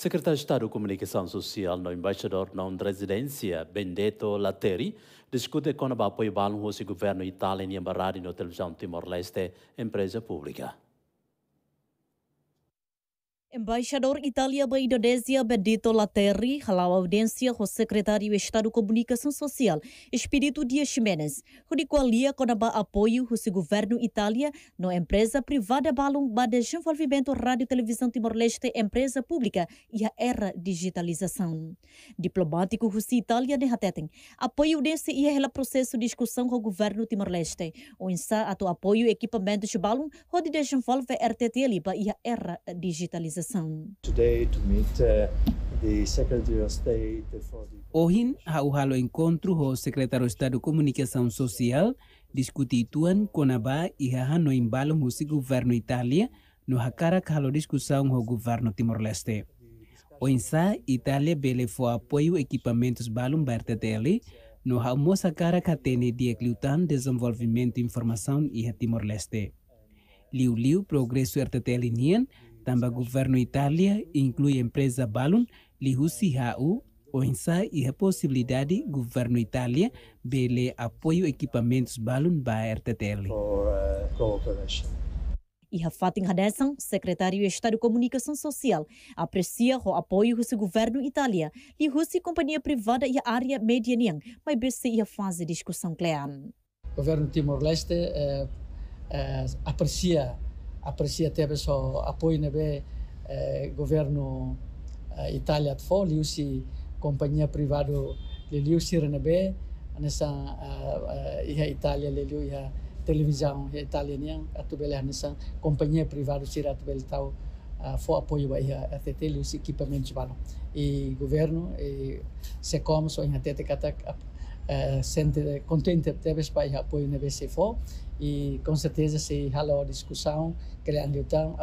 Secretar de Estado de Comunicação Social no embaixador não residência, Benedetto Lateri, discute com o apoio do governo italiano e embarrado na televisão Timor-Leste, empresa pública. Embaixador Itália para Indonésia Benedito Laterri halau audiência com o secretário de Estado de Comunicação Social, Espírito Dias Ximenes, onde qualia com apoio o governo Itália na empresa privada Balum para desenvolvimento rádio televisão Timor-Leste, empresa pública e a era digitalização. Diplomático Rússia Itália de Hateten, apoio desse e ela processo de discussão com o governo Timor-Leste, Ou está ato apoio equipamentos Balum, onde desenvolve RTT e a era digitalização coração. Hoje, uh, há o encontro com o secretário de Estado de Comunicação Social, discutir tuan conabá e há no embalo o governo Itália, no hacara halo discussão com o governo Timor-Leste. O Insa Itália belefou apoio equipamentos balum Bertetelli, no almoça cara que tem de eclutan desenvolvimento, informação e Timor-Leste. Liu Liu Progresso RTTL nien. Tamba governo Itália inclui a empresa Balun, Lihusi HU, ONSA e a possibilidade governo Itália bele apoio equipamentos Balun uh, para a RTTL. e Rafatin Hadesan, secretário de Estado de Comunicação Social, aprecia o apoio do governo Itália e a companhia privada e a área medianian, mas BC a fase de discussão clean. O governo Timor-Leste eh, eh, aprecia aprecia até pessoal apoio na eh, governo eh, Itália de fol liusi companhia privada le liusi renebe nessa uh, eh, uh, eh, ia Itália le liu televisão ia Itália nia bela nessa companhia privada sira atu bela tau uh, fo apoio ba ia ATT liusi equipamento balo e governo e secom em ia que kata eh, sente contente ter esse apoio na BCFO e com certeza se há discussão criando então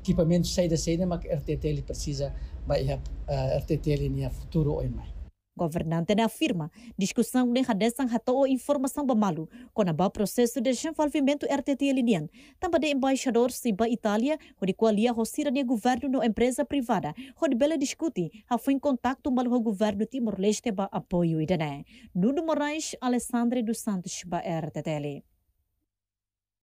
equipamento sair da cena, mas RTT ele precisa vai RTT ele no futuro ou em mais Governante na afirma, discussão nem radessam ratou informação bamalu, conaba processo de desenvolvimento RTT Linian. Também de embaixador Siba Itália, onde qualia rossira de governo no empresa privada, onde bela discute, a foi em contato malu o governo Timor-Leste para apoio e Nuno Moraes, Alessandre dos Santos para RTTL.